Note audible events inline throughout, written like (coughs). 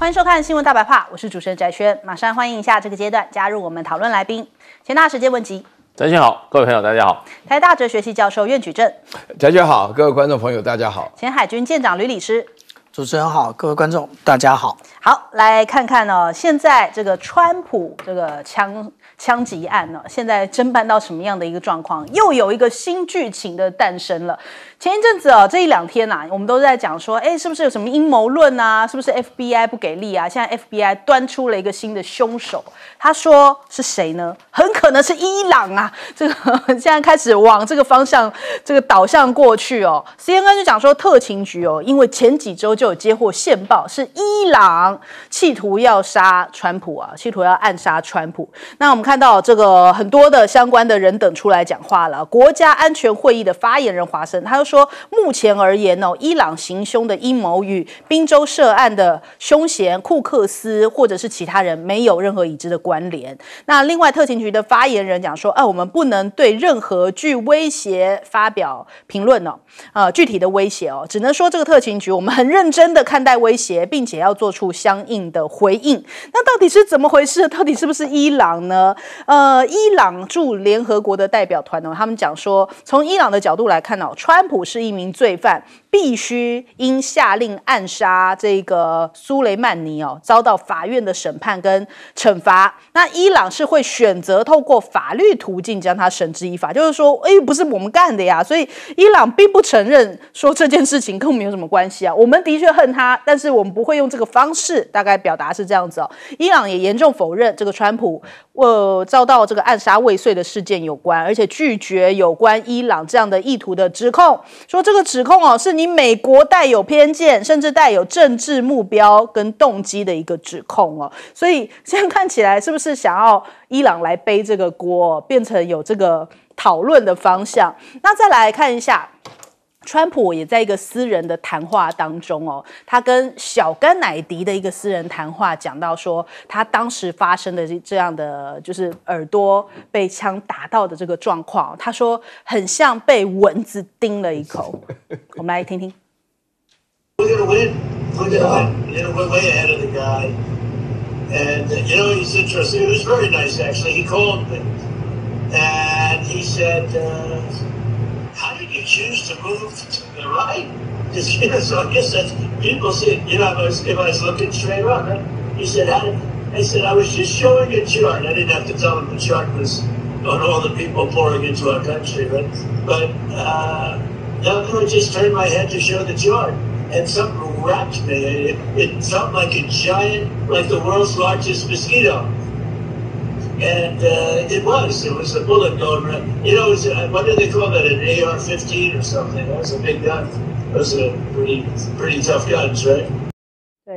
欢迎收看新闻大白话，我是主持人翟轩。马上欢迎一下这个阶段加入我们讨论来宾，前大时界问集。翟轩好，各位朋友大家好。台大哲学系教授苑举正。翟轩好，各位观众朋友大家好。前海军舰长吕礼师。主持人好，各位观众大家好。好，来看看呢，现在这个川普这个枪枪击案呢，现在侦办到什么样的一个状况？又有一个新剧情的诞生了。前一阵子哦，这一两天呐，我们都在讲说，哎，是不是有什么阴谋论啊？是不是 FBI 不给力啊？现在 FBI 端出了一个新的凶手，他说是谁呢？很可能是伊朗啊！(laughs) 这个现在开始往这个方向，这个导向过去哦。CNN 就讲说，特勤局哦，因为前几周就有接获线报，是伊朗企图要杀川普啊，企图要暗杀川普。那我们看到这个很多的相关的人等出来讲话了，国家安全会议的发言人华生，他说。说目前而言呢，伊朗行凶的阴谋与宾州涉案的凶嫌库克斯或者是其他人没有任何已知的关联。那另外特勤局的发言人讲说，啊，我们不能对任何具威胁发表评论哦，呃，具体的威胁哦，只能说这个特勤局我们很认真的看待威胁，并且要做出相应的回应。那到底是怎么回事？到底是不是伊朗呢？呃，伊朗驻联合国的代表团呢，他们讲说，从伊朗的角度来看呢，川普。是一名罪犯，必须因下令暗杀这个苏雷曼尼哦，遭到法院的审判跟惩罚。那伊朗是会选择透过法律途径将他绳之以法，就是说，哎，不是我们干的呀，所以伊朗并不承认说这件事情跟我们有什么关系啊。我们的确恨他，但是我们不会用这个方式。大概表达是这样子哦。伊朗也严重否认这个川普。呃，遭到这个暗杀未遂的事件有关，而且拒绝有关伊朗这样的意图的指控，说这个指控哦，是你美国带有偏见，甚至带有政治目标跟动机的一个指控哦。所以现在看起来，是不是想要伊朗来背这个锅，变成有这个讨论的方向？那再来看一下。川普也在一个私人的谈话当中哦，他跟小甘乃迪的一个私人谈话，讲到说他当时发生的这样的就是耳朵被枪打到的这个状况，他说很像被蚊子叮了一口。(laughs) 我们来听听。you choose to move to the right. Just, you know, so I guess that's, people said, you know, I was, if I was looking straight on, right? he said, I, I said, I was just showing a chart. I didn't have to tell him the chart was on all the people pouring into our country, but, but uh, how could I just turn my head to show the chart? and something wrapped me. It, it, felt like a giant, like the world's largest mosquito. And uh, it was. It was a bullet going around. You know, it was, uh, what do they call that? An AR-15 or something. That was a big gun. Those are pretty, pretty tough guns, right?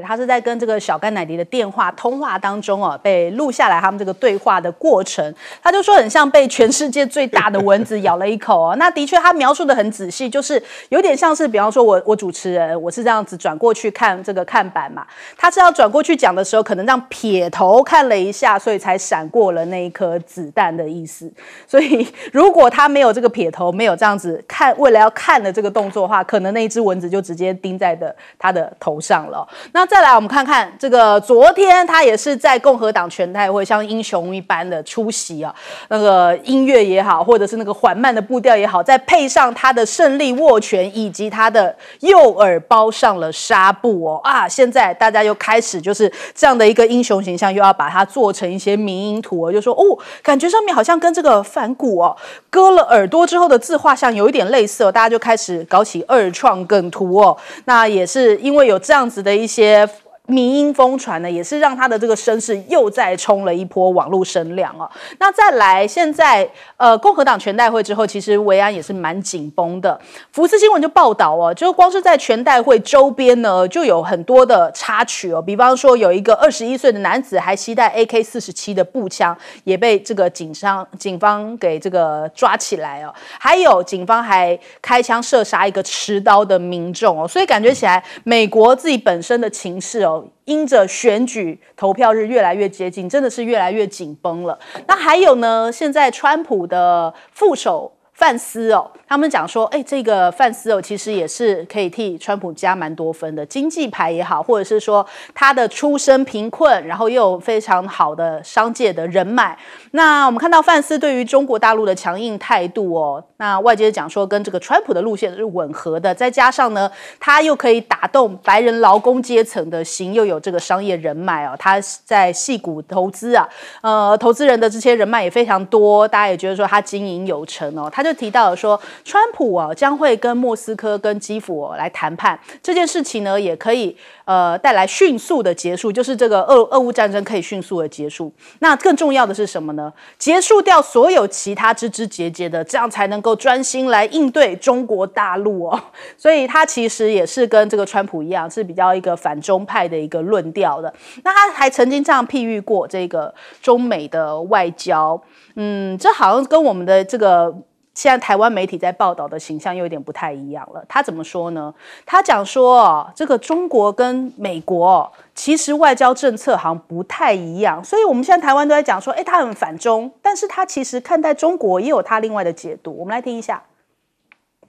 他是在跟这个小甘乃迪的电话通话当中哦，被录下来他们这个对话的过程。他就说很像被全世界最大的蚊子咬了一口哦。(laughs) 那的确，他描述的很仔细，就是有点像是，比方说我我主持人我是这样子转过去看这个看板嘛。他是要转过去讲的时候，可能让撇头看了一下，所以才闪过了那一颗子弹的意思。所以如果他没有这个撇头，没有这样子看为了要看的这个动作的话，可能那一只蚊子就直接钉在的他的头上了。那。再来，我们看看这个，昨天他也是在共和党全代会像英雄一般的出席啊。那个音乐也好，或者是那个缓慢的步调也好，再配上他的胜利握拳，以及他的右耳包上了纱布哦啊！现在大家又开始就是这样的一个英雄形象，又要把它做成一些民音图，就说哦，感觉上面好像跟这个反骨哦割了耳朵之后的自画像有一点类似，哦，大家就开始搞起二创梗图哦。那也是因为有这样子的一些。民音疯传呢，也是让他的这个声势又再冲了一波网络声量哦。那再来，现在呃共和党全代会之后，其实维安也是蛮紧绷的。福斯新闻就报道哦，就光是在全代会周边呢，就有很多的插曲哦。比方说，有一个二十一岁的男子还携带 AK 四十七的步枪，也被这个警商警方给这个抓起来哦。还有，警方还开枪射杀一个持刀的民众哦。所以感觉起来，美国自己本身的情势哦。因着选举投票日越来越接近，真的是越来越紧绷了。那还有呢？现在川普的副手。范斯哦，他们讲说，哎，这个范斯哦，其实也是可以替川普加蛮多分的，经济牌也好，或者是说他的出身贫困，然后又有非常好的商界的人脉。那我们看到范斯对于中国大陆的强硬态度哦，那外界讲说跟这个川普的路线是吻合的，再加上呢，他又可以打动白人劳工阶层的心，又有这个商业人脉哦，他在戏股投资啊，呃，投资人的这些人脉也非常多，大家也觉得说他经营有成哦，他。就提到了说，川普哦将会跟莫斯科跟基辅来谈判这件事情呢，也可以呃带来迅速的结束，就是这个俄俄乌战争可以迅速的结束。那更重要的是什么呢？结束掉所有其他枝枝节节的，这样才能够专心来应对中国大陆哦。(laughs) 所以他其实也是跟这个川普一样，是比较一个反中派的一个论调的。那他还曾经这样譬喻过这个中美的外交，嗯，这好像跟我们的这个。现在台湾媒体在报道的形象又有点不太一样了。他怎么说呢？他讲说，这个中国跟美国其实外交政策好像不太一样。所以，我们现在台湾都在讲说，哎，他很反中，但是他其实看待中国也有他另外的解读。我们来听一下。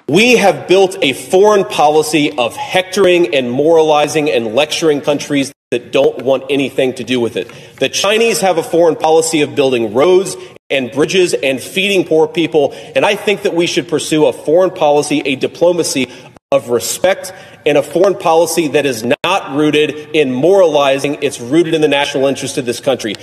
We have built a foreign policy of hectoring and moralizing and lecturing countries that don't want anything to do with it. The Chinese have a foreign policy of building roads. and bridges and feeding poor people. And I think that we should pursue a foreign policy, a diplomacy of respect, and a foreign policy that is not rooted in moralizing. It's rooted in the national interest of this country.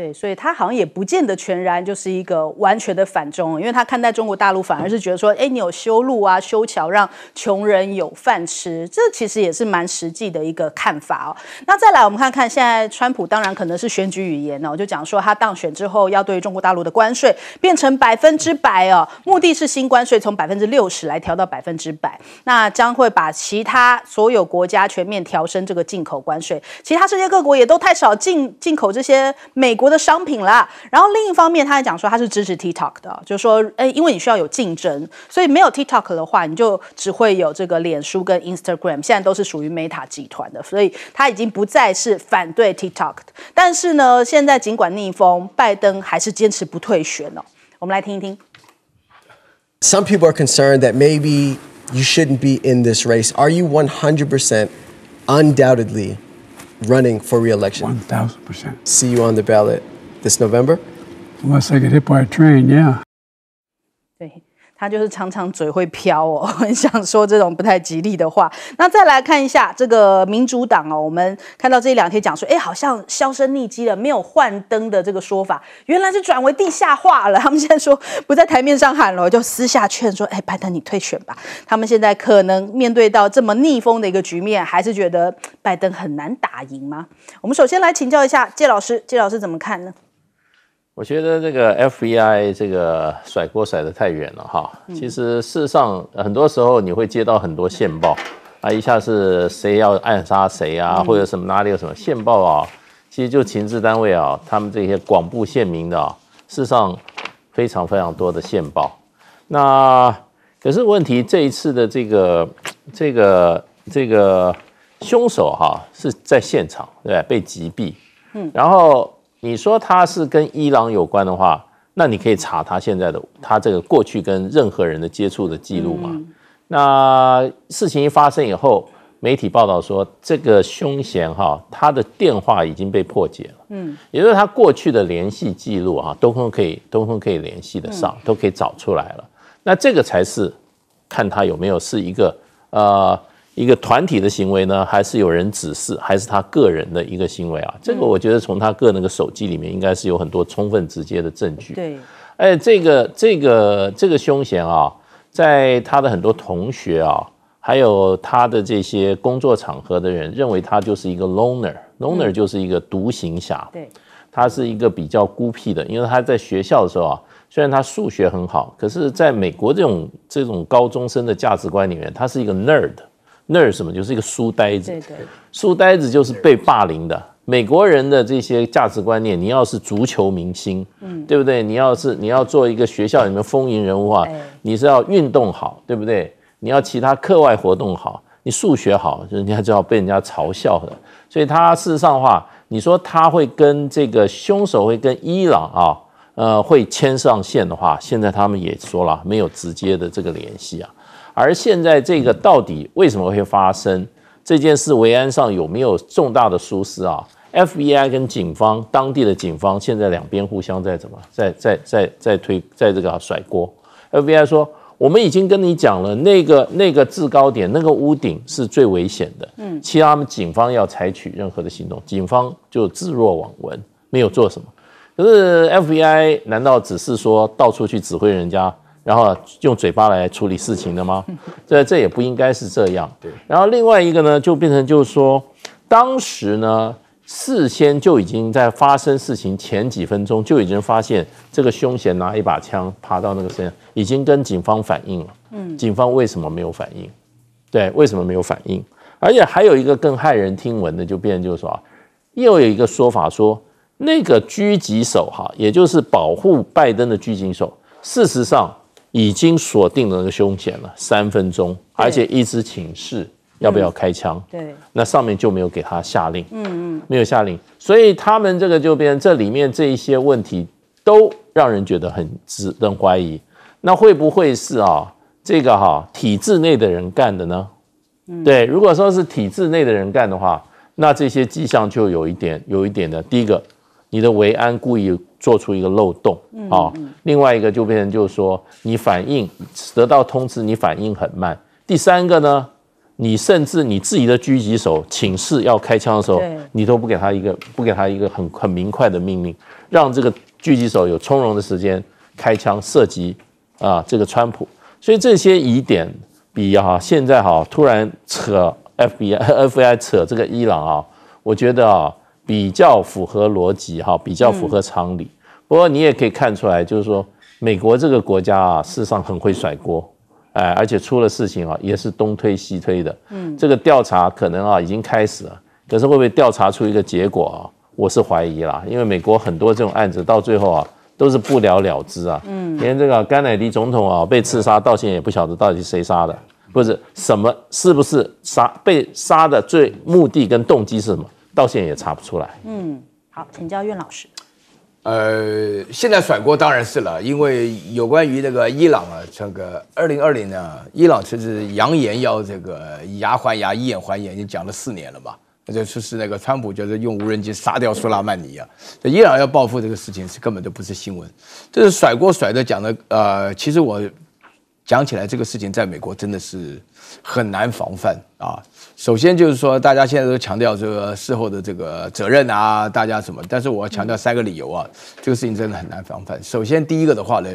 对，所以他好像也不见得全然就是一个完全的反中，因为他看待中国大陆反而是觉得说，哎，你有修路啊、修桥，让穷人有饭吃，这其实也是蛮实际的一个看法哦。那再来，我们看看现在川普，当然可能是选举语言哦，就讲说他当选之后要对中国大陆的关税变成百分之百哦，目的是新关税从百分之六十来调到百分之百，那将会把其他所有国家全面调升这个进口关税，其他世界各国也都太少进进口这些美国。的商品啦，然后另一方面，他还讲说他是支持 TikTok 的，就是说，哎，因为你需要有竞争，所以没有 TikTok 的话，你就只会有这个脸书跟 Instagram，现在都是属于 Meta 集团的，所以他已经不再是反对 TikTok 但是呢，现在尽管逆风，拜登还是坚持不退选哦。我们来听一听。Some people are concerned that maybe you shouldn't be in this race. Are you 100% undoubtedly? running for reelection? 1,000%. See you on the ballot this November? Unless I get hit by a train, yeah. 他就是常常嘴会飘哦，(laughs) 很想说这种不太吉利的话。那再来看一下这个民主党哦，我们看到这两天讲说，哎，好像销声匿迹了，没有换灯的这个说法，原来是转为地下化了。(laughs) 他们现在说不在台面上喊了，就私下劝说，哎，拜登你退选吧。他们现在可能面对到这么逆风的一个局面，还是觉得拜登很难打赢吗？我们首先来请教一下谢老师，谢老师怎么看呢？我觉得这个 FBI 这个甩锅甩的太远了哈。其实事实上，很多时候你会接到很多线报啊，一下是谁要暗杀谁啊，或者什么哪里有什么线报啊。其实就情治单位啊，他们这些广布县民的啊，事实上非常非常多的线报。那可是问题，这一次的这个这个这个凶手哈是在现场对被击毙，嗯，然后。你说他是跟伊朗有关的话，那你可以查他现在的他这个过去跟任何人的接触的记录嘛？那事情一发生以后，媒体报道说这个凶嫌哈，他的电话已经被破解了，嗯，也就是他过去的联系记录啊，都通可以都通可以联系得上，都可以找出来了。那这个才是看他有没有是一个呃。一个团体的行为呢，还是有人指示，还是他个人的一个行为啊？这个我觉得从他个人的手机里面应该是有很多充分直接的证据。对，哎，这个这个这个凶嫌啊，在他的很多同学啊，还有他的这些工作场合的人认为他就是一个 loner，loner 就是一个独行侠。对，他是一个比较孤僻的，因为他在学校的时候啊，虽然他数学很好，可是在美国这种这种高中生的价值观里面，他是一个 nerd。那是什么？就是一个书呆子。对对，书呆子就是被霸凌的。美国人的这些价值观念，你要是足球明星，嗯，对不对？你要是你要做一个学校里面风云人物啊，你是要运动好，对不对？你要其他课外活动好，你数学好，人家就要被人家嘲笑的。所以他事实上的话，你说他会跟这个凶手会跟伊朗啊，呃，会牵上线的话，现在他们也说了，没有直接的这个联系啊。而现在这个到底为什么会发生这件事？维安上有没有重大的疏失啊？FBI 跟警方、当地的警方现在两边互相在怎么在在在在推在这个甩锅？FBI 说我们已经跟你讲了，那个那个制高点、那个屋顶是最危险的，嗯，其他们警方要采取任何的行动，警方就置若罔闻，没有做什么。可是 FBI 难道只是说到处去指挥人家？然后用嘴巴来处理事情的吗？(laughs) 这这也不应该是这样。对。然后另外一个呢，就变成就是说，当时呢，事先就已经在发生事情前几分钟就已经发现这个凶嫌拿一把枪爬到那个身上，已经跟警方反应了。嗯。警方为什么没有反应？对，为什么没有反应？而且还有一个更骇人听闻的，就变就是说，又有一个说法说，那个狙击手哈，也就是保护拜登的狙击手，事实上。已经锁定了那个凶险了，三分钟，而且一直请示要不要开枪。对，那上面就没有给他下令。嗯嗯，没有下令，所以他们这个就变这里面这一些问题都让人觉得很值得怀疑。那会不会是啊这个哈体制内的人干的呢？对，如果说是体制内的人干的话，那这些迹象就有一点有一点的。第一个。你的维安故意做出一个漏洞啊，另外一个就变成就是说你反应得到通知，你反应很慢。第三个呢，你甚至你自己的狙击手请示要开枪的时候，你都不给他一个不给他一个很很明快的命令，让这个狙击手有从容的时间开枪射击啊，这个川普。所以这些疑点比哈现在哈突然扯 FBI FBI 扯这个伊朗啊，我觉得啊。比较符合逻辑哈，比较符合常理。不过你也可以看出来，就是说美国这个国家啊，事实上很会甩锅，哎，而且出了事情啊，也是东推西推的。嗯，这个调查可能啊已经开始了，可是会不会调查出一个结果啊？我是怀疑啦，因为美国很多这种案子到最后啊都是不了了之啊。嗯，连这个甘乃迪总统啊被刺杀到现在也不晓得到底是谁杀的，不是什么是不是杀被杀的最目的跟动机是什么？到现在也查不出来。嗯，好，请教苑老师。呃，现在甩锅当然是了，因为有关于那个伊朗啊，这个二零二零呢，伊朗其实扬言要这个以牙还牙，以眼还眼，已经讲了四年了吧？那就说是那个川普就是用无人机杀掉苏拉曼尼啊，伊朗要报复这个事情是根本就不是新闻，这是甩锅甩的讲的。呃，其实我讲起来这个事情在美国真的是很难防范啊。首先就是说，大家现在都强调这个事后的这个责任啊，大家什么？但是我要强调三个理由啊，这个事情真的很难防范。首先第一个的话呢，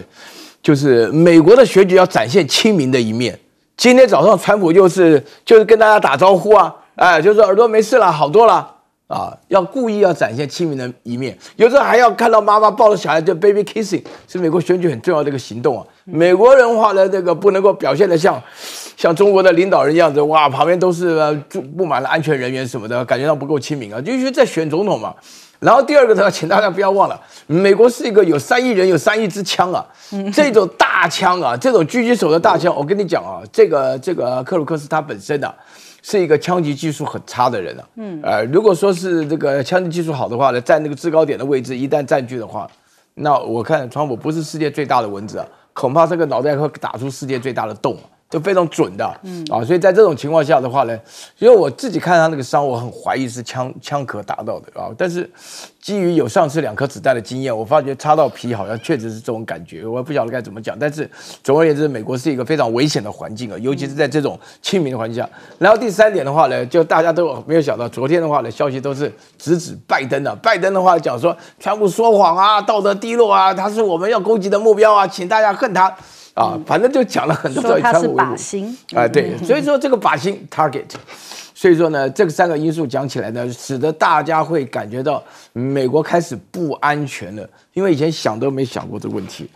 就是美国的选举要展现亲民的一面。今天早上川普就是就是跟大家打招呼啊，哎，就是耳朵没事了，好多了啊，要故意要展现亲民的一面。有时候还要看到妈妈抱着小孩就 baby kissing，是美国选举很重要的一个行动啊。美国人话呢，这个不能够表现的像。像中国的领导人样子哇，旁边都是布布满了安全人员什么的，感觉到不够亲民啊，就是在选总统嘛。然后第二个呢，请大家不要忘了，美国是一个有三亿人、有三亿支枪啊，这种大枪啊，这种狙击手的大枪。我跟你讲啊，这个这个克鲁克斯他本身啊，是一个枪击技术很差的人啊。嗯，呃，如果说是这个枪击技术好的话呢，在那个制高点的位置一旦占据的话，那我看川普不是世界最大的蚊子啊，恐怕这个脑袋会打出世界最大的洞。都非常准的，嗯啊，所以在这种情况下的话呢，因为我自己看他那个伤，我很怀疑是枪枪壳打到的啊。但是基于有上次两颗子弹的经验，我发觉插到皮好像确实是这种感觉，我也不晓得该怎么讲。但是总而言之，美国是一个非常危险的环境啊，尤其是在这种亲民环境下。然后第三点的话呢，就大家都没有想到，昨天的话呢，消息都是直指拜登的。拜登的话讲说，全部说谎啊，道德低落啊，他是我们要攻击的目标啊，请大家恨他。啊，反正就讲了很多，它是靶心啊，对，所以说这个靶心 （target），所以说呢，这三个因素讲起来呢，使得大家会感觉到美国开始不安全了，因为以前想都没想过这个问题。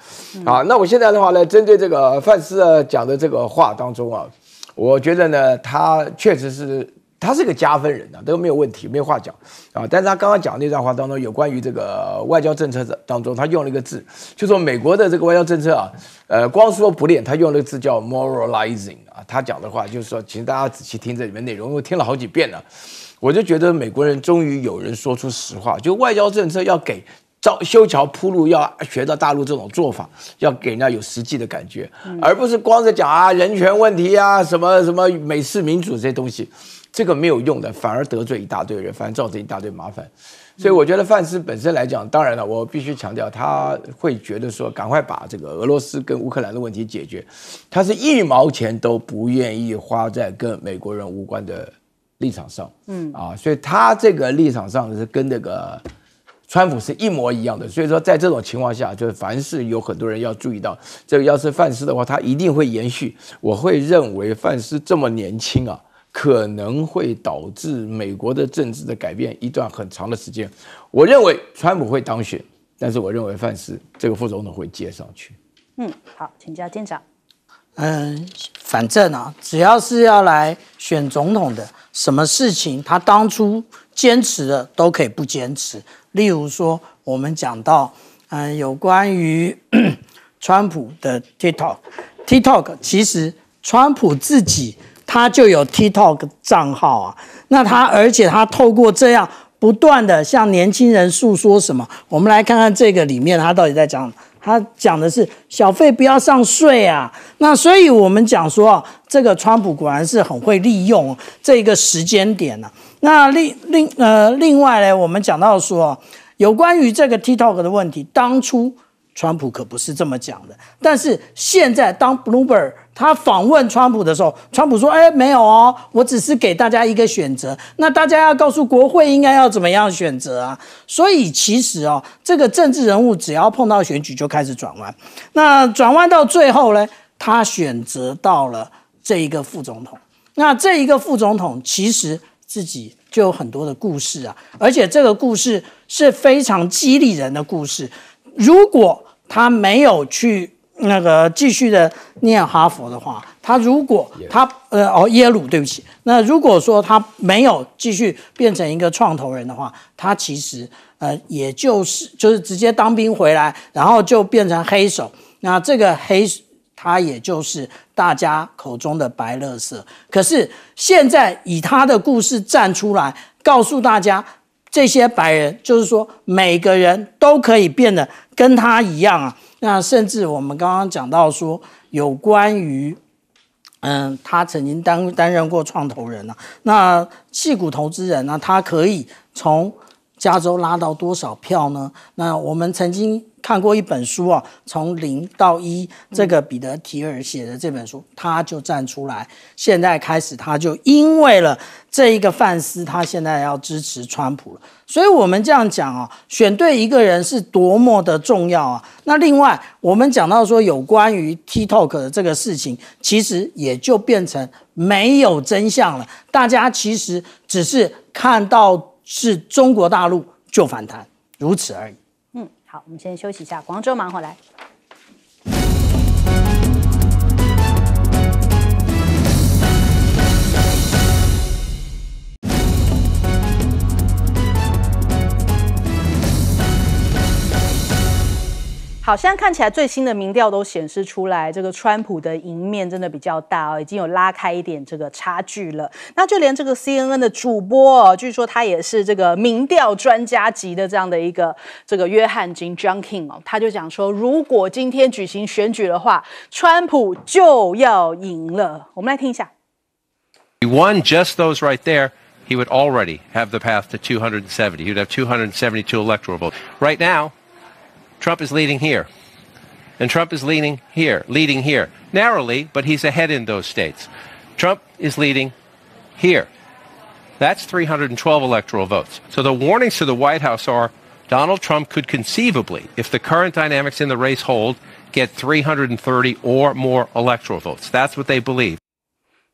啊，那我现在的话呢，针对这个范思啊讲的这个话当中啊，我觉得呢，他确实是。他是个加分人啊，都没有问题，没话讲啊。但是他刚刚讲那段话当中，有关于这个外交政策的当中，他用了一个字，就说美国的这个外交政策啊，呃，光说不练。他用了一个字叫 moralizing 啊。他讲的话就是说，其实大家仔细听这里面内容，我听了好几遍了，我就觉得美国人终于有人说出实话，就外交政策要给造修桥铺路，要学到大陆这种做法，要给人家有实际的感觉，而不是光着讲啊人权问题啊，什么什么美式民主这些东西。这个没有用的，反而得罪一大堆人，反而造成一大堆麻烦。所以我觉得范斯本身来讲，当然了，我必须强调，他会觉得说，赶快把这个俄罗斯跟乌克兰的问题解决。他是一毛钱都不愿意花在跟美国人无关的立场上，嗯啊，所以他这个立场上是跟那个川普是一模一样的。所以说，在这种情况下，就是凡是有很多人要注意到，这个要是范斯的话，他一定会延续。我会认为范斯这么年轻啊。可能会导致美国的政治的改变一段很长的时间。我认为川普会当选，但是我认为范斯这个副总统会接上去。嗯，好，请教舰长。嗯，反正啊，只要是要来选总统的，什么事情他当初坚持的都可以不坚持。例如说，我们讲到，嗯，有关于 (coughs) 川普的 TikTok，TikTok 其实川普自己。他就有 TikTok 账号啊，那他而且他透过这样不断的向年轻人诉说什么，我们来看看这个里面他到底在讲，他讲的是小费不要上税啊。那所以我们讲说，这个川普果然是很会利用这个时间点呢。那另另呃，另外呢，我们讲到说有关于这个 TikTok 的问题，当初川普可不是这么讲的，但是现在当 Bloomberg。他访问川普的时候，川普说：“哎，没有哦，我只是给大家一个选择。那大家要告诉国会应该要怎么样选择啊？所以其实哦，这个政治人物只要碰到选举就开始转弯。那转弯到最后呢，他选择到了这一个副总统。那这一个副总统其实自己就有很多的故事啊，而且这个故事是非常激励人的故事。如果他没有去。”那个继续的念哈佛的话，他如果他呃哦耶鲁，对不起，那如果说他没有继续变成一个创投人的话，他其实呃也就是就是直接当兵回来，然后就变成黑手。那这个黑，他也就是大家口中的白乐色。可是现在以他的故事站出来，告诉大家这些白人，就是说每个人都可以变得跟他一样啊。那甚至我们刚刚讲到说，有关于，嗯，他曾经担担任过创投人呢。那绩股投资人呢，他可以从加州拉到多少票呢？那我们曾经。看过一本书啊，从零到一，这个彼得提尔写的这本书，他就站出来。现在开始，他就因为了这一个范斯，他现在要支持川普了。所以，我们这样讲啊，选对一个人是多么的重要啊！那另外，我们讲到说有关于 TikTok 的这个事情，其实也就变成没有真相了。大家其实只是看到是中国大陆就反弹，如此而已。好，我们先休息一下。广州忙回来。好，现在看起来最新的民调都显示出来，这个川普的赢面真的比较大哦，已经有拉开一点这个差距了。那就连这个 CNN 的主播，据说他也是这个民调专家级的这样的一个这个约翰金 j o n King） 哦，他就讲说，如果今天举行选举的话，川普就要赢了。我们来听一下。He w o n just those right there, he would already have the path to 270. He'd have 272 electoral votes right now. Trump is leading here. And Trump is leading here, leading here. Narrowly, but he's ahead in those states. Trump is leading here. That's 312 electoral votes. So the warnings to the White House are Donald Trump could conceivably, if the current dynamics in the race hold, get 330 or more electoral votes. That's what they believe.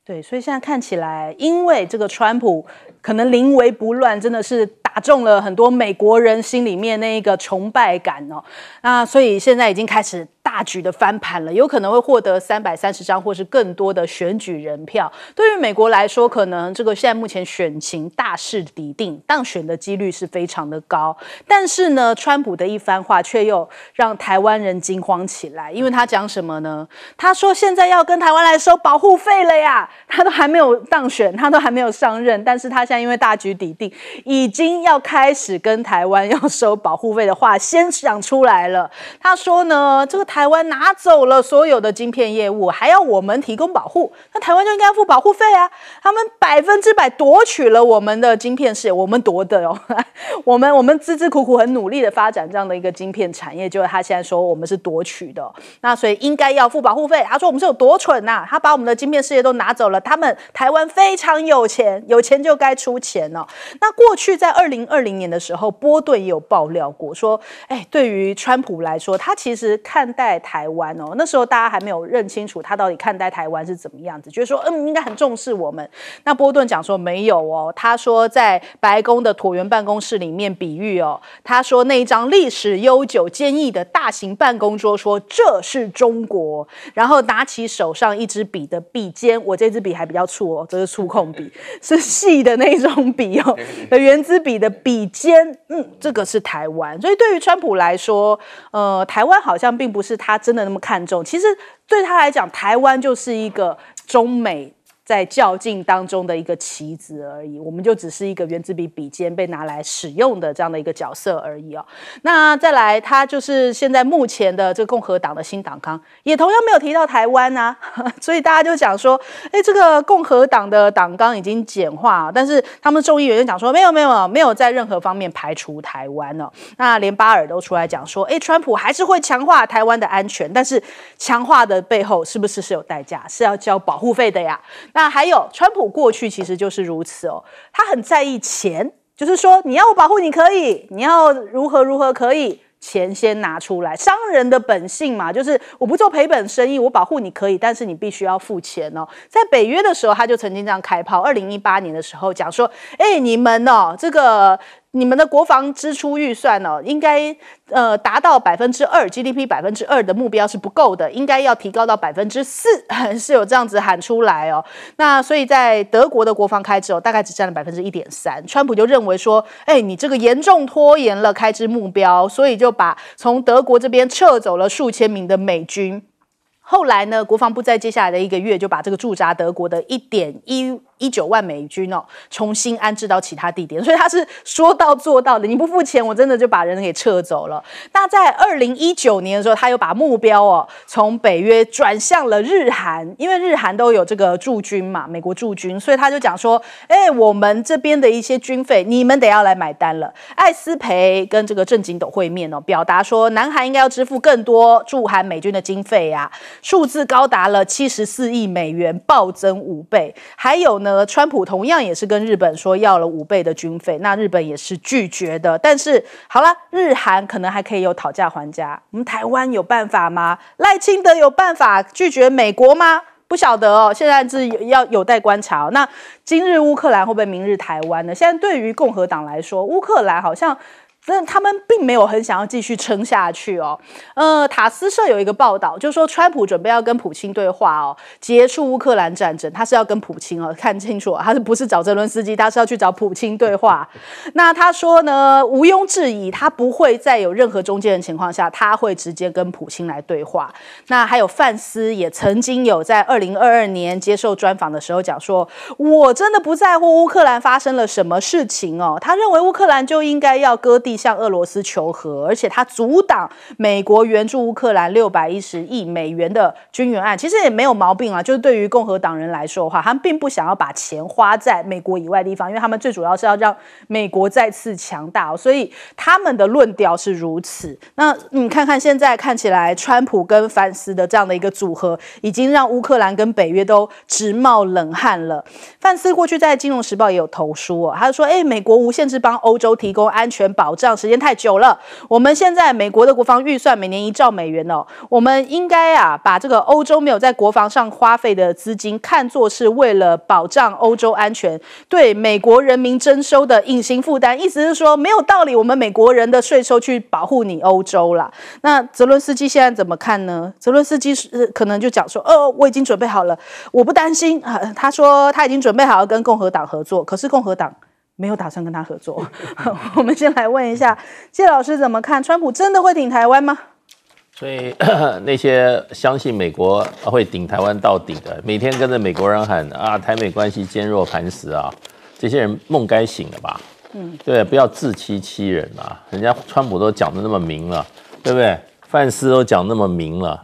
对，所以现在看起来，因为这个川普可能临危不乱，真的是打中了很多美国人心里面那一个崇拜感哦，那所以现在已经开始。大举的翻盘了，有可能会获得三百三十张或是更多的选举人票。对于美国来说，可能这个现在目前选情大势已定，当选的几率是非常的高。但是呢，川普的一番话却又让台湾人惊慌起来，因为他讲什么呢？他说现在要跟台湾来收保护费了呀！他都还没有当选，他都还没有上任，但是他现在因为大局已定，已经要开始跟台湾要收保护费的话，先讲出来了。他说呢，这个台湾拿走了所有的晶片业务，还要我们提供保护，那台湾就应该付保护费啊！他们百分之百夺取了我们的晶片事业，我们夺的哦，(laughs) 我们我们孜孜苦苦、很努力的发展这样的一个晶片产业，就他现在说我们是夺取的，那所以应该要付保护费。他说我们是有多蠢呐！他把我们的晶片事业都拿走了，他们台湾非常有钱，有钱就该出钱哦。那过去在二零二零年的时候，波顿也有爆料过，说，哎，对于川普来说，他其实看待。在台湾哦，那时候大家还没有认清楚他到底看待台湾是怎么样子，觉得说嗯应该很重视我们。那波顿讲说没有哦，他说在白宫的椭圆办公室里面，比喻哦，他说那一张历史悠久、坚毅的大型办公桌，说这是中国，然后拿起手上一支笔的笔尖，我这支笔还比较粗哦，这是触控笔，(laughs) 是细的那种笔哦，的圆支笔的笔尖，嗯，这个是台湾。所以对于川普来说，呃，台湾好像并不是。他真的那么看重？其实对他来讲，台湾就是一个中美。在较劲当中的一个棋子而已，我们就只是一个圆珠笔笔尖被拿来使用的这样的一个角色而已哦。那再来，他就是现在目前的这个共和党的新党纲，也同样没有提到台湾啊。(laughs) 所以大家就讲说，哎，这个共和党的党纲已经简化，但是他们众议员就讲说，没有，没有，没有在任何方面排除台湾哦。那连巴尔都出来讲说，哎，川普还是会强化台湾的安全，但是强化的背后是不是是有代价，是要交保护费的呀？那还有，川普过去其实就是如此哦，他很在意钱，就是说你要我保护你可以，你要如何如何可以，钱先拿出来，商人的本性嘛，就是我不做赔本生意，我保护你可以，但是你必须要付钱哦。在北约的时候，他就曾经这样开炮，二零一八年的时候讲说，哎，你们哦，这个。你们的国防支出预算呢？应该呃达到百分之二 GDP 百分之二的目标是不够的，应该要提高到百分之四，(laughs) 是有这样子喊出来哦。那所以在德国的国防开支哦，大概只占了百分之一点三。川普就认为说，哎，你这个严重拖延了开支目标，所以就把从德国这边撤走了数千名的美军。后来呢，国防部在接下来的一个月就把这个驻扎德国的一点一。一九万美军哦，重新安置到其他地点，(laughs) 所以他是说到做到的。你不付钱，我真的就把人给撤走了。那在二零一九年的时候，他又把目标哦从北约转向了日韩，因为日韩都有这个驻军嘛，美国驻军，所以他就讲说，哎，我们这边的一些军费，你们得要来买单了。艾斯培跟这个正景斗会面哦，表达说，南韩应该要支付更多驻韩美军的经费啊，数字高达了七十四亿美元，暴增五倍，还有。川普同样也是跟日本说要了五倍的军费，那日本也是拒绝的。但是好了，日韩可能还可以有讨价还价。我们台湾有办法吗？赖清德有办法拒绝美国吗？不晓得哦，现在是要有待观察。那今日乌克兰会不会明日台湾呢？现在对于共和党来说，乌克兰好像。但他们并没有很想要继续撑下去哦。呃，塔斯社有一个报道，就说川普准备要跟普京对话哦，结束乌克兰战争。他是要跟普京哦，看清楚他是不是找泽伦斯基，他是要去找普京对话。那他说呢，毋庸置疑，他不会再有任何中间的情况下，他会直接跟普京来对话。那还有范斯也曾经有在二零二二年接受专访的时候讲说，我真的不在乎乌克兰发生了什么事情哦，他认为乌克兰就应该要割地。向俄罗斯求和，而且他阻挡美国援助乌克兰六百一十亿美元的军援案，其实也没有毛病啊。就是对于共和党人来说的话，他们并不想要把钱花在美国以外地方，因为他们最主要是要让美国再次强大哦。所以他们的论调是如此。那你看看现在看起来，川普跟范斯的这样的一个组合，已经让乌克兰跟北约都直冒冷汗了。范斯过去在《金融时报》也有投书哦，他就说：“哎，美国无限制帮欧洲提供安全保障。”这样时间太久了。我们现在美国的国防预算每年一兆美元哦，我们应该啊把这个欧洲没有在国防上花费的资金，看作是为了保障欧洲安全，对美国人民征收的隐形负担。意思是说没有道理，我们美国人的税收去保护你欧洲啦。那泽伦斯基现在怎么看呢？泽伦斯基是、可能就讲说，哦，我已经准备好了，我不担心啊。他说他已经准备好要跟共和党合作，可是共和党。没有打算跟他合作。(laughs) 我们先来问一下谢老师怎么看川普真的会顶台湾吗？所以那些相信美国会顶台湾到底的，每天跟着美国人喊啊，台美关系坚若磐石啊，这些人梦该醒了吧？嗯，对，不要自欺欺人啊，人家川普都讲得那么明了，对不对？范斯都讲那么明了。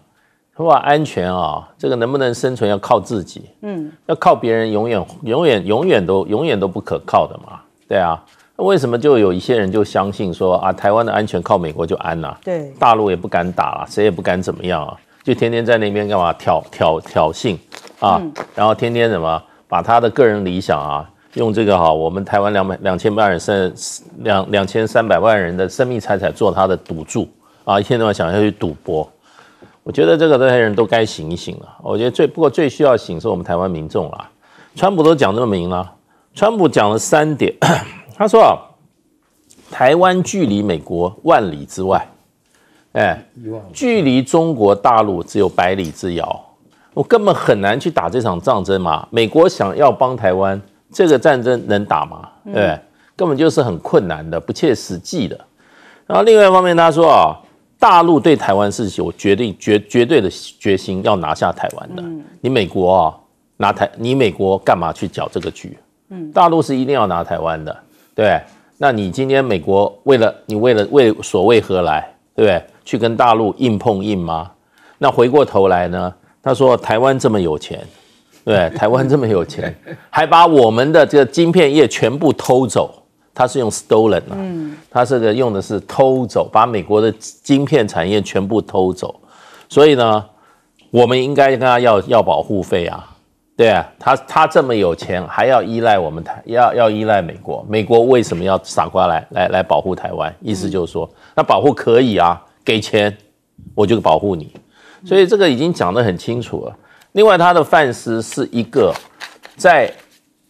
果安全啊！这个能不能生存要靠自己，嗯，要靠别人，永远、永远、永远都、永远都不可靠的嘛。对啊，为什么就有一些人就相信说啊，台湾的安全靠美国就安了？对，大陆也不敢打了，谁也不敢怎么样啊，就天天在那边干嘛挑挑挑衅啊，然后天天怎么把他的个人理想啊，用这个哈，我们台湾两百两千百万人生两两千三百万人的生命财产做他的赌注啊，一天到晚想要去赌博。我觉得这个这些人都该醒一醒了。我觉得最不过最需要醒是我们台湾民众了。川普都讲这么明了，川普讲了三点，(coughs) 他说啊，台湾距离美国万里之外，哎，距离中国大陆只有百里之遥，我根本很难去打这场战争嘛。美国想要帮台湾，这个战争能打吗？对？根本就是很困难的、不切实际的。然后另外一方面，他说啊。大陆对台湾是有决定绝绝对的决心要拿下台湾的，你美国啊，拿台你美国干嘛去搅这个局？嗯，大陆是一定要拿台湾的，对？那你今天美国为了你为了为所谓何来？对不对？去跟大陆硬碰硬吗？那回过头来呢？他说台湾这么有钱，对，台湾这么有钱，还把我们的这个晶片业全部偷走。他是用 stolen 啊，他这个用的是偷走，把美国的晶片产业全部偷走，所以呢，我们应该跟他要要保护费啊，对啊，他他这么有钱还要依赖我们台，要要依赖美国，美国为什么要傻瓜来来来保护台湾？意思就是说，那保护可以啊，给钱我就保护你，所以这个已经讲得很清楚了。另外，他的范式是一个在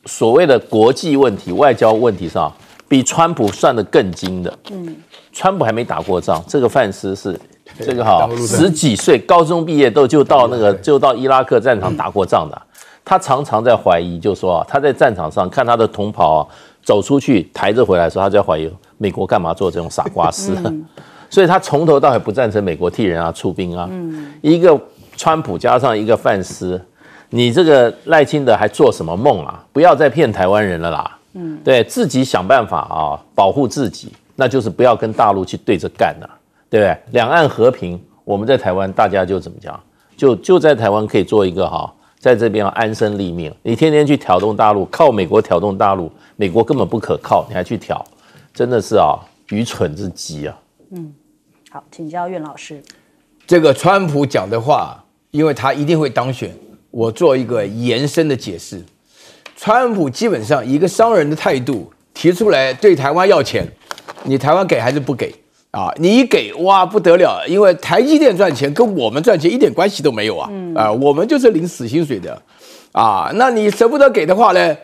所谓的国际问题、外交问题上。比川普算的更精的，嗯，川普还没打过仗，这个范斯是这个哈，十几岁高中毕业都就到那个就到伊拉克战场打过仗的，他常常在怀疑，就说啊，他在战场上看他的同袍啊，走出去抬着回来，说他在怀疑美国干嘛做这种傻瓜事，(laughs) 所以他从头到尾不赞成美国替人啊出兵啊，一个川普加上一个范斯，你这个赖清德还做什么梦啊？不要再骗台湾人了啦。嗯，对自己想办法啊，保护自己，那就是不要跟大陆去对着干了，对不对？两岸和平，我们在台湾大家就怎么讲？就就在台湾可以做一个哈，在这边安身立命。你天天去挑动大陆，靠美国挑动大陆，美国根本不可靠，你还去挑，真的是啊，愚蠢至极啊！嗯，好，请教苑老师，这个川普讲的话，因为他一定会当选，我做一个延伸的解释。川普基本上一个商人的态度提出来，对台湾要钱，你台湾给还是不给啊？你一给哇不得了，因为台积电赚钱跟我们赚钱一点关系都没有啊，啊，我们就是领死薪水的啊。那你舍不得给的话呢，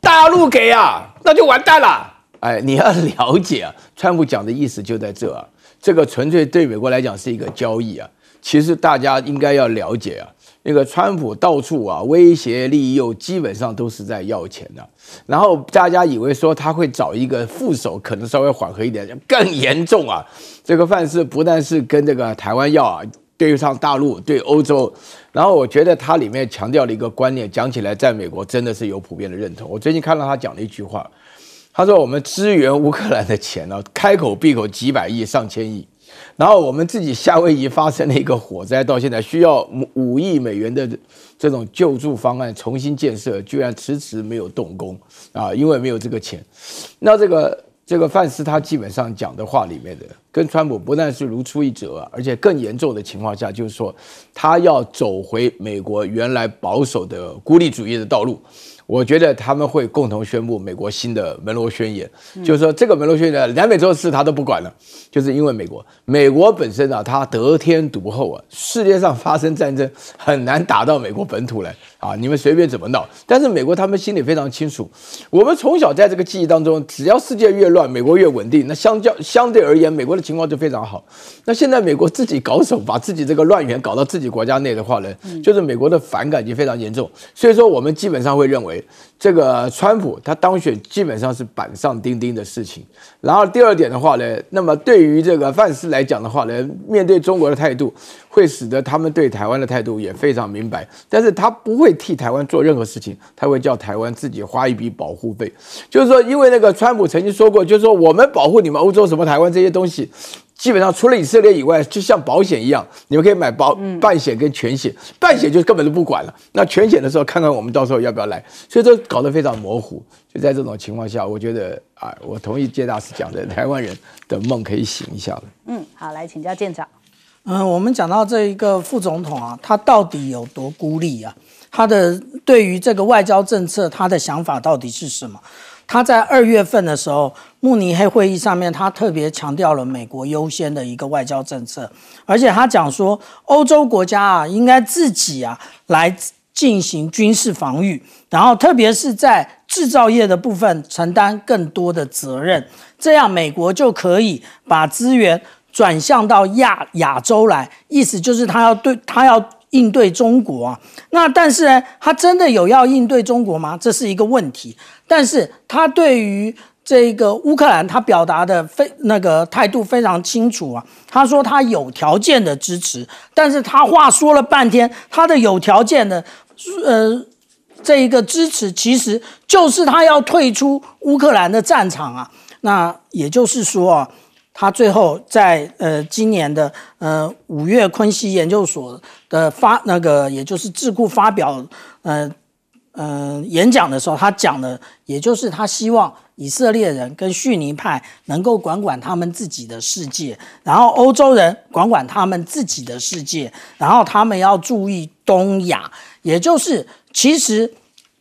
大陆给啊，那就完蛋了。哎，你要 (laughs) 了解啊，川普讲的意思就在这啊，这个纯粹对美国来讲是一个交易啊。其实大家应该要了解啊。那个川普到处啊威胁利诱，基本上都是在要钱的。然后大家以为说他会找一个副手，可能稍微缓和一点，更严重啊。这个范式不但是跟这个台湾要啊，对上大陆，对欧洲。然后我觉得他里面强调了一个观念，讲起来在美国真的是有普遍的认同。我最近看到他讲了一句话，他说我们支援乌克兰的钱呢，开口闭口几百亿、上千亿。然后我们自己夏威夷发生了一个火灾，到现在需要五亿美元的这种救助方案，重新建设居然迟迟没有动工啊，因为没有这个钱。那这个这个范斯他基本上讲的话里面的，跟川普不但是如出一辙，而且更严重的情况下，就是说他要走回美国原来保守的孤立主义的道路。我觉得他们会共同宣布美国新的门罗宣言，就是说这个门罗宣言南美洲的事他都不管了，就是因为美国，美国本身啊，它得天独厚啊，世界上发生战争很难打到美国本土来啊，你们随便怎么闹，但是美国他们心里非常清楚，我们从小在这个记忆当中，只要世界越乱，美国越稳定，那相较相对而言，美国的情况就非常好。那现在美国自己搞手，把自己这个乱源搞到自己国家内的话呢，就是美国的反感已经非常严重，所以说我们基本上会认为。这个川普他当选基本上是板上钉钉的事情。然后第二点的话呢，那么对于这个范斯来讲的话呢，面对中国的态度，会使得他们对台湾的态度也非常明白。但是他不会替台湾做任何事情，他会叫台湾自己花一笔保护费。就是说，因为那个川普曾经说过，就是说我们保护你们欧洲什么台湾这些东西。基本上除了以色列以外，就像保险一样，你们可以买保半险跟全险，半险就根本就不管了。那全险的时候，看看我们到时候要不要来。所以这搞得非常模糊。就在这种情况下，我觉得啊，我同意杰大师讲的，台湾人的梦可以醒一下了。嗯，好，来请教舰长。嗯，我们讲到这一个副总统啊，他到底有多孤立啊？他的对于这个外交政策，他的想法到底是什么？他在二月份的时候，慕尼黑会议上面，他特别强调了美国优先的一个外交政策，而且他讲说，欧洲国家啊，应该自己啊来进行军事防御，然后特别是在制造业的部分承担更多的责任，这样美国就可以把资源转向到亚亚洲来，意思就是他要对他要。应对中国啊，那但是呢，他真的有要应对中国吗？这是一个问题。但是他对于这个乌克兰，他表达的非那个态度非常清楚啊。他说他有条件的支持，但是他话说了半天，他的有条件的呃这一个支持，其实就是他要退出乌克兰的战场啊。那也就是说啊。他最后在呃今年的呃五月，昆西研究所的发那个，也就是智库发表呃呃演讲的时候，他讲的，也就是他希望以色列人跟逊尼派能够管管他们自己的世界，然后欧洲人管管他们自己的世界，然后他们要注意东亚，也就是其实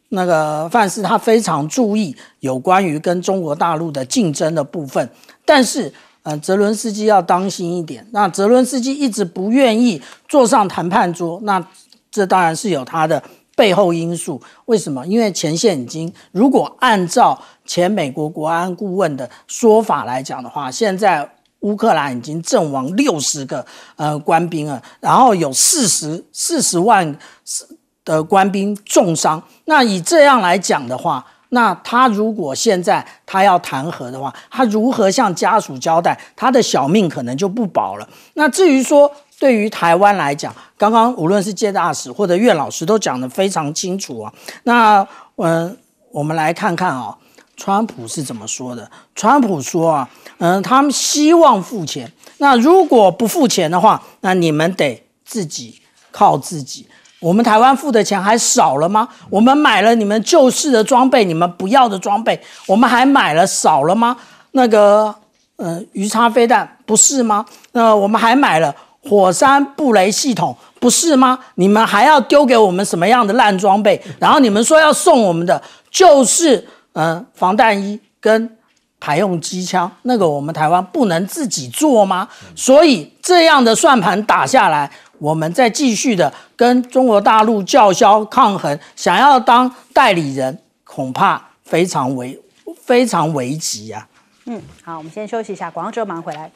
那个范斯他非常注意有关于跟中国大陆的竞争的部分，但是。嗯，泽伦斯基要当心一点。那泽伦斯基一直不愿意坐上谈判桌，那这当然是有他的背后因素。为什么？因为前线已经，如果按照前美国国安顾问的说法来讲的话，现在乌克兰已经阵亡六十个呃官兵了，然后有四十四十万的官兵重伤。那以这样来讲的话。那他如果现在他要弹劾的话，他如何向家属交代？他的小命可能就不保了。那至于说对于台湾来讲，刚刚无论是谢大使或者岳老师都讲得非常清楚啊。那嗯，我们来看看哦，川普是怎么说的？川普说啊，嗯，他们希望付钱。那如果不付钱的话，那你们得自己靠自己。我们台湾付的钱还少了吗？我们买了你们旧式的装备，你们不要的装备，我们还买了少了吗？那个，嗯，鱼叉飞弹不是吗？那我们还买了火山布雷系统不是吗？你们还要丢给我们什么样的烂装备？然后你们说要送我们的就是，嗯，防弹衣跟台用机枪，那个我们台湾不能自己做吗？所以这样的算盘打下来。我们再继续的跟中国大陆叫嚣抗衡，想要当代理人，恐怕非常危非常危急呀。嗯，好，我们先休息一下，广告之后马上回来。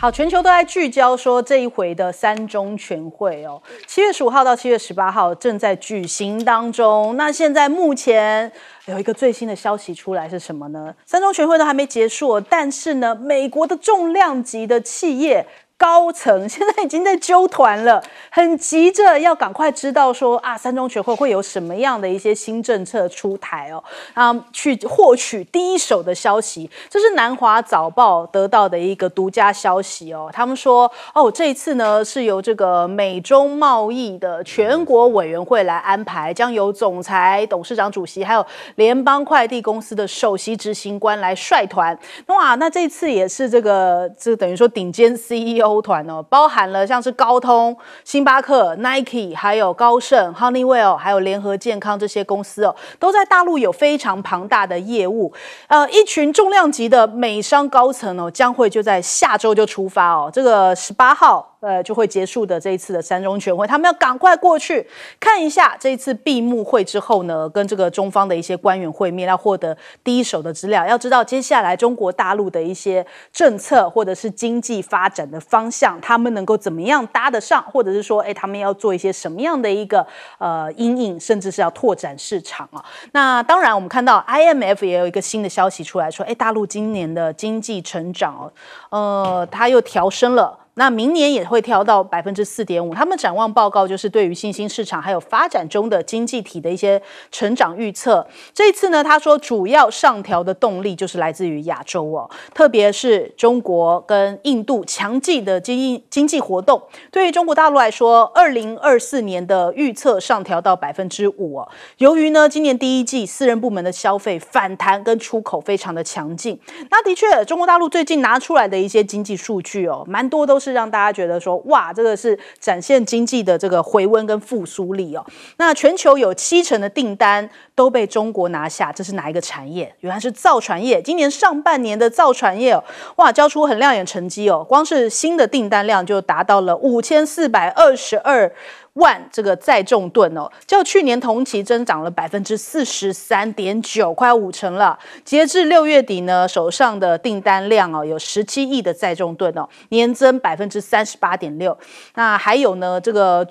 好，全球都在聚焦说这一回的三中全会哦，七月十五号到七月十八号正在举行当中。那现在目前有一个最新的消息出来是什么呢？三中全会都还没结束，但是呢，美国的重量级的企业。高层 (laughs) 现在已经在揪团了，很急着要赶快知道说啊，三中全会会有什么样的一些新政策出台哦，啊，去获取第一手的消息，这是南华早报得到的一个独家消息哦。他们说，哦，这一次呢是由这个美中贸易的全国委员会来安排，将由总裁、董事长、主席，还有联邦快递公司的首席执行官来率团。哇，那这次也是这个，这等于说顶尖 CEO。团哦，包含了像是高通、星巴克、Nike，还有高盛、Honeywell，还有联合健康这些公司哦，都在大陆有非常庞大的业务。呃，一群重量级的美商高层哦，将会就在下周就出发哦，这个十八号。呃，就会结束的这一次的三中全会，他们要赶快过去看一下这一次闭幕会之后呢，跟这个中方的一些官员会面，要获得第一手的资料，要知道接下来中国大陆的一些政策或者是经济发展的方向，他们能够怎么样搭得上，或者是说，哎，他们要做一些什么样的一个呃阴影，甚至是要拓展市场啊？那当然，我们看到 IMF 也有一个新的消息出来，说，哎，大陆今年的经济成长，呃，它又调升了。那明年也会调到百分之四点五。他们展望报告就是对于新兴市场还有发展中的经济体的一些成长预测。这次呢，他说主要上调的动力就是来自于亚洲哦，特别是中国跟印度强劲的经经济活动。对于中国大陆来说，二零二四年的预测上调到百分之五哦。由于呢，今年第一季私人部门的消费反弹跟出口非常的强劲。那的确，中国大陆最近拿出来的一些经济数据哦，蛮多都是。是让大家觉得说，哇，这个是展现经济的这个回温跟复苏力哦。那全球有七成的订单都被中国拿下，这是哪一个产业？原来是造船业。今年上半年的造船业哦，哇，交出很亮眼成绩哦，光是新的订单量就达到了五千四百二十二。万这个载重吨哦，较去年同期增长了百分之四十三点九，快五成了。截至六月底呢，手上的订单量哦，有十七亿的载重吨哦，年增百分之三十八点六。那还有呢，这个。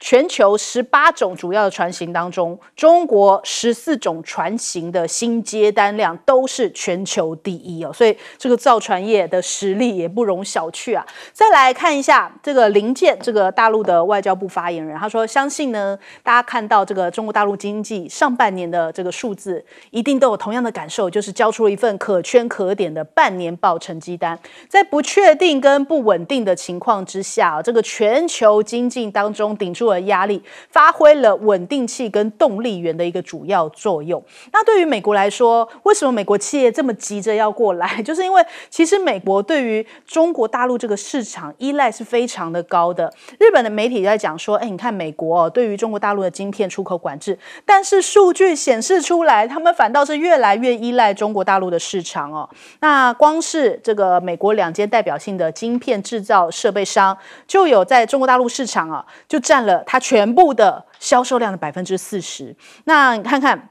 全球十八种主要的船型当中，中国十四种船型的新接单量都是全球第一哦，所以这个造船业的实力也不容小觑啊。再来看一下这个零件，这个大陆的外交部发言人他说：“相信呢，大家看到这个中国大陆经济上半年的这个数字，一定都有同样的感受，就是交出了一份可圈可点的半年报成绩单，在不确定跟不稳定的情况之下，这个全球经济当中顶住。”的压力发挥了稳定器跟动力源的一个主要作用。那对于美国来说，为什么美国企业这么急着要过来？(laughs) 就是因为其实美国对于中国大陆这个市场依赖是非常的高的。日本的媒体在讲说：“哎，你看美国哦，对于中国大陆的晶片出口管制，但是数据显示出来，他们反倒是越来越依赖中国大陆的市场哦。”那光是这个美国两间代表性的晶片制造设备商，就有在中国大陆市场啊，就占了。它全部的销售量的百分之四十，那你看看。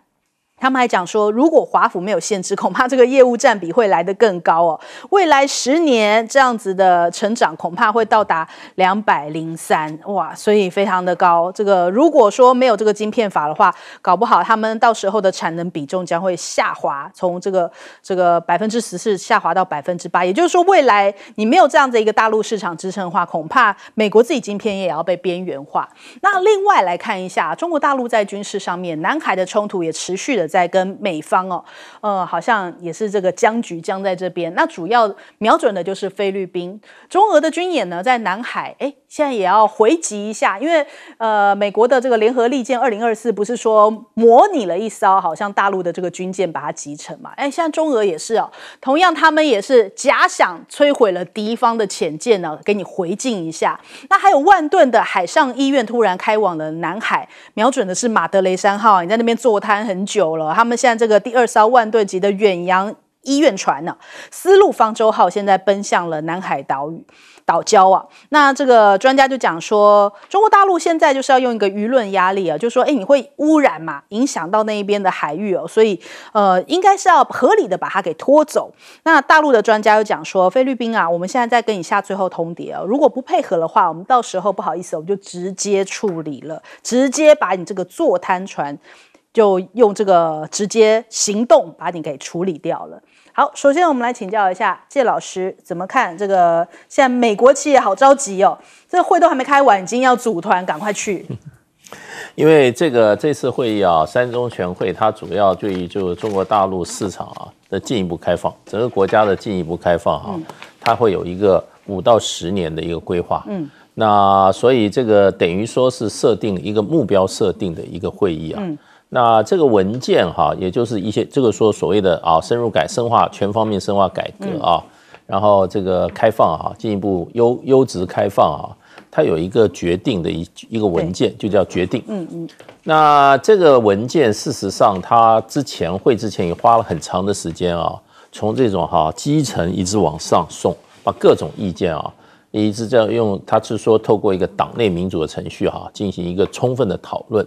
他们还讲说，如果华府没有限制，恐怕这个业务占比会来得更高哦。未来十年这样子的成长，恐怕会到达两百零三，哇，所以非常的高。这个如果说没有这个晶片法的话，搞不好他们到时候的产能比重将会下滑，从这个这个百分之十四下滑到百分之八。也就是说，未来你没有这样的一个大陆市场支撑的话，恐怕美国自己晶片业也要被边缘化。那另外来看一下，中国大陆在军事上面，南海的冲突也持续的。在跟美方哦，呃，好像也是这个僵局僵在这边。那主要瞄准的就是菲律宾。中俄的军演呢，在南海，哎。现在也要回击一下，因为呃，美国的这个联合利剑二零二四不是说模拟了一艘好像大陆的这个军舰把它击沉嘛？哎，现在中俄也是哦，同样他们也是假想摧毁了敌方的潜舰呢，给你回敬一下。那还有万吨的海上医院突然开往了南海，瞄准的是马德雷山号，你在那边坐滩很久了。他们现在这个第二艘万吨级的远洋医院船呢，丝路方舟号现在奔向了南海岛屿。岛礁啊，那这个专家就讲说，中国大陆现在就是要用一个舆论压力啊，就说，哎，你会污染嘛，影响到那一边的海域哦，所以，呃，应该是要合理的把它给拖走。那大陆的专家又讲说，菲律宾啊，我们现在在跟你下最后通牒哦，如果不配合的话，我们到时候不好意思，我们就直接处理了，直接把你这个坐滩船，就用这个直接行动把你给处理掉了。好，首先我们来请教一下谢老师，怎么看这个现在美国企业好着急哦，这个会都还没开完，已经要组团赶快去。(laughs) 因为这个这次会议啊，三中全会它主要对于就中国大陆市场啊的进一步开放，整个国家的进一步开放啊，它会有一个五到十年的一个规划。嗯，那所以这个等于说是设定一个目标设定的一个会议啊。那这个文件哈，也就是一些这个说所谓的啊，深入改深化全方面深化改革啊，然后这个开放啊，进一步优优质开放啊，它有一个决定的一一个文件，就叫决定。嗯嗯。那这个文件事实上，它之前会之前也花了很长的时间啊，从这种哈基层一直往上送，把各种意见啊，一直样用，它是说透过一个党内民主的程序哈，进行一个充分的讨论。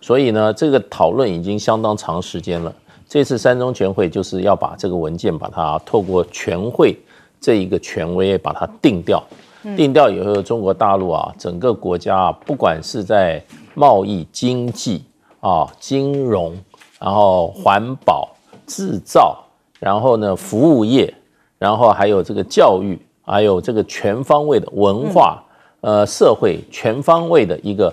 所以呢，这个讨论已经相当长时间了。这次三中全会就是要把这个文件，把它透过全会这一个权威把它定掉。定掉以后，中国大陆啊，整个国家不管是在贸易、经济啊、金融，然后环保、制造，然后呢服务业，然后还有这个教育，还有这个全方位的文化、呃社会全方位的一个。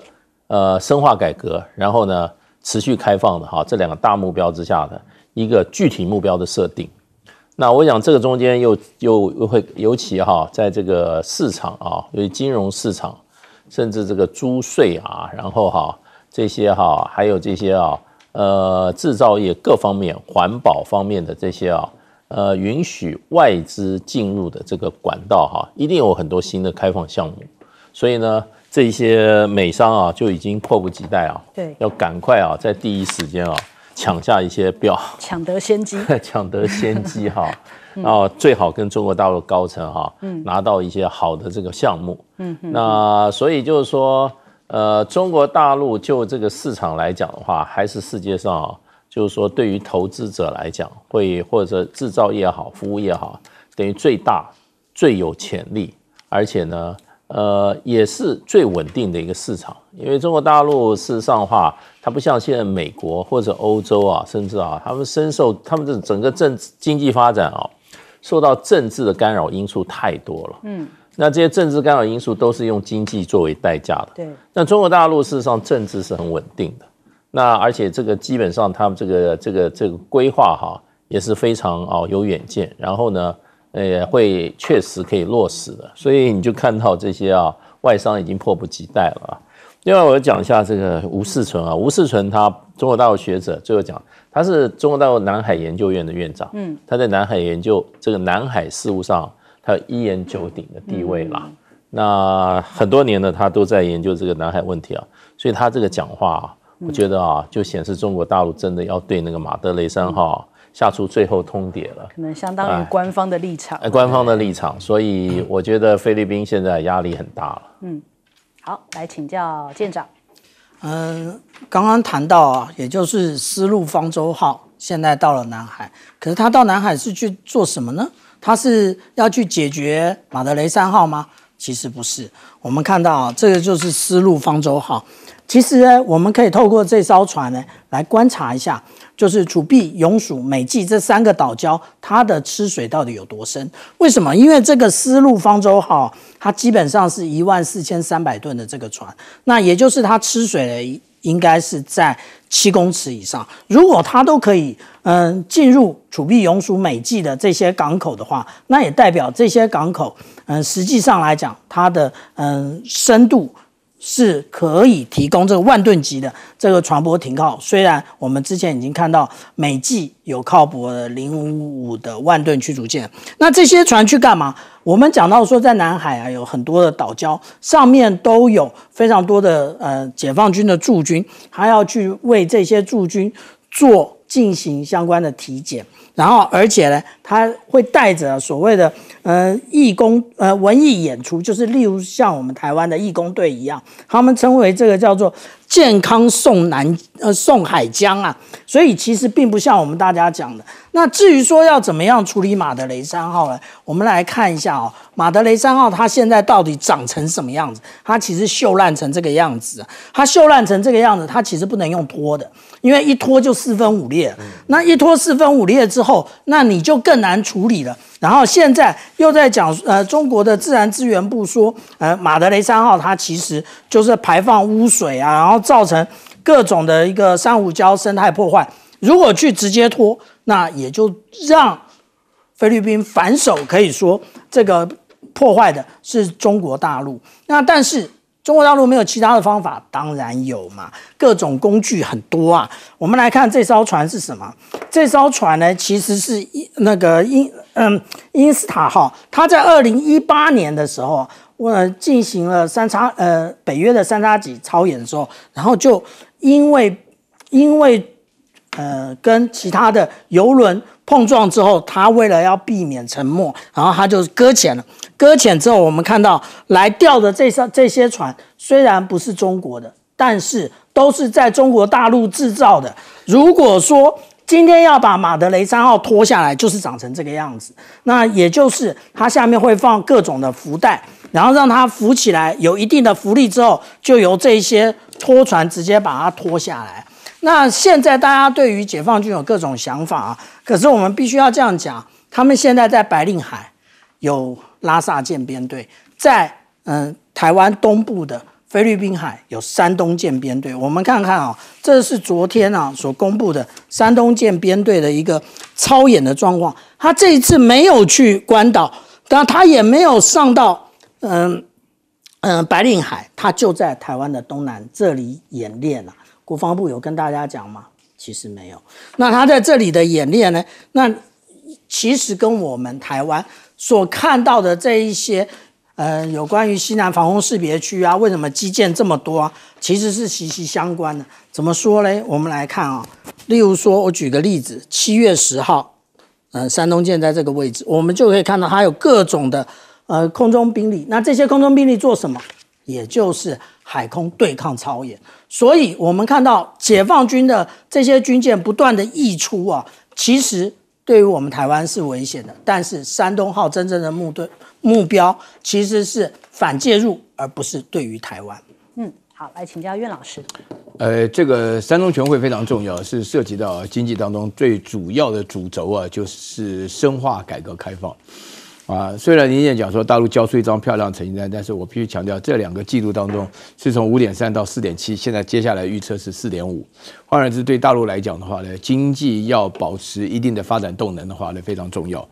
呃，深化改革，然后呢，持续开放的哈，这两个大目标之下的一个具体目标的设定。那我想，这个中间又又会尤其哈，在这个市场啊，因为金融市场，甚至这个租税啊，然后哈这些哈，还有这些啊，呃，制造业各方面、环保方面的这些啊，呃，允许外资进入的这个管道哈，一定有很多新的开放项目。所以呢。这些美商啊，就已经迫不及待啊，对，要赶快啊，在第一时间啊抢下一些标，抢得先机，(laughs) 抢得先机哈，然后最好跟中国大陆高层哈，嗯、拿到一些好的这个项目，嗯，那所以就是说，呃，中国大陆就这个市场来讲的话，还是世界上，就是说对于投资者来讲，会或者制造业好，服务业好，等于最大最有潜力，而且呢。呃，也是最稳定的一个市场，因为中国大陆事实上话，它不像现在美国或者欧洲啊，甚至啊，他们深受他们的整个政治经济发展啊，受到政治的干扰因素太多了。嗯，那这些政治干扰因素都是用经济作为代价的。对，但中国大陆事实上政治是很稳定的。那而且这个基本上他们这个这个这个规划哈，也是非常啊有远见。然后呢？呃，会确实可以落实的，所以你就看到这些啊，外商已经迫不及待了啊。另外，我讲一下这个吴世存啊，吴世存他中国大陆学者，最后讲他是中国大陆南海研究院的院长，嗯，他在南海研究这个南海事务上，他一言九鼎的地位啦。那很多年呢，他都在研究这个南海问题啊，所以他这个讲话，我觉得啊，就显示中国大陆真的要对那个马德雷三号。下出最后通牒了，可能相当于官方的立场。哎，官方的立场，所以我觉得菲律宾现在压力很大了。嗯，好，来请教舰长。嗯，刚刚谈到啊，也就是“丝路方舟号”现在到了南海，可是他到南海是去做什么呢？他是要去解决马德雷三号吗？其实不是。我们看到这个就是“丝路方舟号”，其实呢，我们可以透过这艘船呢来观察一下。就是楚碧、永暑、美济这三个岛礁，它的吃水到底有多深？为什么？因为这个丝路方舟号，它基本上是一万四千三百吨的这个船，那也就是它吃水的应该是在七公尺以上。如果它都可以嗯进入楚碧、永暑、美济的这些港口的话，那也代表这些港口嗯实际上来讲，它的嗯深度。是可以提供这个万吨级的这个船舶停靠。虽然我们之前已经看到美济有靠泊的零五五的万吨驱逐舰，那这些船去干嘛？我们讲到说，在南海啊，有很多的岛礁上面都有非常多的呃解放军的驻军，还要去为这些驻军做进行相关的体检。然后，而且呢，他会带着所谓的呃义工呃文艺演出，就是例如像我们台湾的义工队一样，他们称为这个叫做“健康送南呃送海江”啊。所以其实并不像我们大家讲的。那至于说要怎么样处理马德雷三号呢？我们来看一下哦。马德雷三号它现在到底长成什么样子？它其实锈烂成这个样子，它锈烂成这个样子，它其实不能用拖的，因为一拖就四分五裂。那一拖四分五裂之后，那你就更难处理了。然后现在又在讲，呃，中国的自然资源部说，呃，马德雷三号它其实就是排放污水啊，然后造成各种的一个珊瑚礁生态破坏。如果去直接拖，那也就让菲律宾反手可以说这个破坏的是中国大陆。那但是。中国大陆没有其他的方法，当然有嘛，各种工具很多啊。我们来看这艘船是什么？这艘船呢，其实是那个英嗯英斯塔号，它在二零一八年的时候，我进行了三叉呃北约的三叉戟操演的时候，然后就因为因为。呃，跟其他的游轮碰撞之后，他为了要避免沉没，然后他就搁浅了。搁浅之后，我们看到来钓的这艘这些船，虽然不是中国的，但是都是在中国大陆制造的。如果说今天要把马德雷三号拖下来，就是长成这个样子，那也就是它下面会放各种的浮袋，然后让它浮起来，有一定的浮力之后，就由这些拖船直接把它拖下来。那现在大家对于解放军有各种想法啊，可是我们必须要这样讲，他们现在在白令海有拉萨舰编队，在嗯台湾东部的菲律宾海有山东舰编队。我们看看啊，这是昨天啊所公布的山东舰编队的一个操演的状况。他这一次没有去关岛，但他也没有上到嗯嗯白令海，他就在台湾的东南这里演练了。国防部有跟大家讲吗？其实没有。那他在这里的演练呢？那其实跟我们台湾所看到的这一些，呃，有关于西南防空识别区啊，为什么基建这么多？其实是息息相关的。怎么说呢？我们来看啊，例如说，我举个例子，七月十号，嗯，山东舰在这个位置，我们就可以看到它有各种的，呃，空中兵力。那这些空中兵力做什么？也就是。海空对抗超演，所以我们看到解放军的这些军舰不断的溢出啊，其实对于我们台湾是危险的。但是山东号真正的目的目标其实是反介入，而不是对于台湾。嗯，好，来请教岳老师。呃，这个山东全会非常重要，是涉及到经济当中最主要的主轴啊，就是深化改革开放。啊，虽然您也讲说大陆交出一张漂亮成绩单，但是我必须强调，这两个季度当中是从五点三到四点七，现在接下来预测是四点五。换言之，对大陆来讲的话呢，经济要保持一定的发展动能的话呢，非常重要。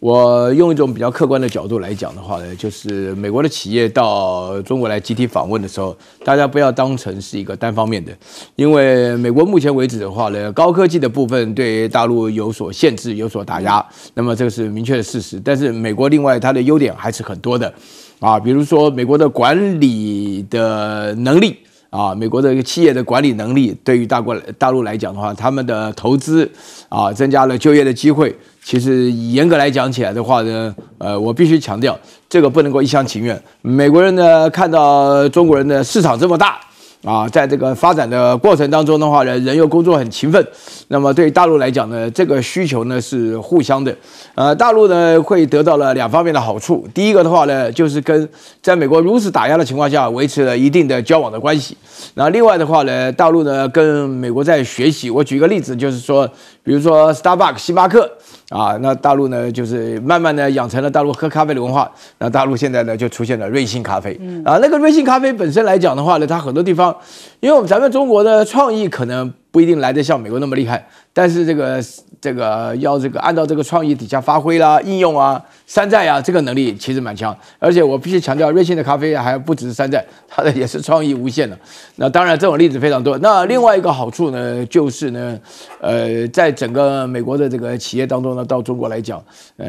我用一种比较客观的角度来讲的话呢，就是美国的企业到中国来集体访问的时候，大家不要当成是一个单方面的，因为美国目前为止的话呢，高科技的部分对大陆有所限制、有所打压，那么这个是明确的事实，但是。美国另外它的优点还是很多的，啊，比如说美国的管理的能力，啊，美国的一个企业的管理能力，对于大国大陆来讲的话，他们的投资啊，增加了就业的机会。其实严格来讲起来的话呢，呃，我必须强调，这个不能够一厢情愿。美国人呢，看到中国人的市场这么大。啊，在这个发展的过程当中的话呢，人又工作很勤奋，那么对大陆来讲呢，这个需求呢是互相的，呃，大陆呢会得到了两方面的好处，第一个的话呢，就是跟在美国如此打压的情况下，维持了一定的交往的关系，那另外的话呢，大陆呢跟美国在学习，我举个例子，就是说。比如说 Starbucks 星巴克啊，那大陆呢就是慢慢的养成了大陆喝咖啡的文化。那大陆现在呢就出现了瑞幸咖啡啊，那个瑞幸咖啡本身来讲的话呢，它很多地方，因为我们咱们中国的创意可能。不一定来得像美国那么厉害，但是这个这个要这个按照这个创意底下发挥啦、应用啊、山寨啊，这个能力其实蛮强。而且我必须强调，瑞幸的咖啡还不只是山寨，它的也是创意无限的。那当然这种例子非常多。那另外一个好处呢，就是呢，呃，在整个美国的这个企业当中呢，到中国来讲，呃，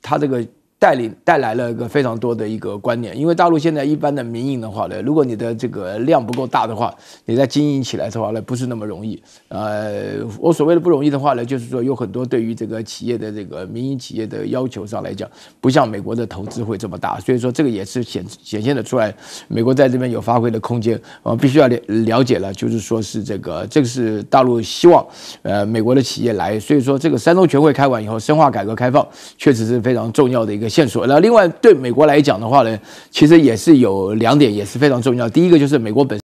它这个。带领带来了一个非常多的一个观念，因为大陆现在一般的民营的话呢，如果你的这个量不够大的话，你在经营起来的话呢不是那么容易。呃，我所谓的不容易的话呢，就是说有很多对于这个企业的这个民营企业的要求上来讲，不像美国的投资会这么大，所以说这个也是显显现的出来，美国在这边有发挥的空间。啊，必须要了了解了，就是说是这个，这个是大陆希望，呃，美国的企业来。所以说这个三中全会开完以后，深化改革开放确实是非常重要的一个。线索。然后，另外对美国来讲的话呢，其实也是有两点，也是非常重要。第一个就是美国本身。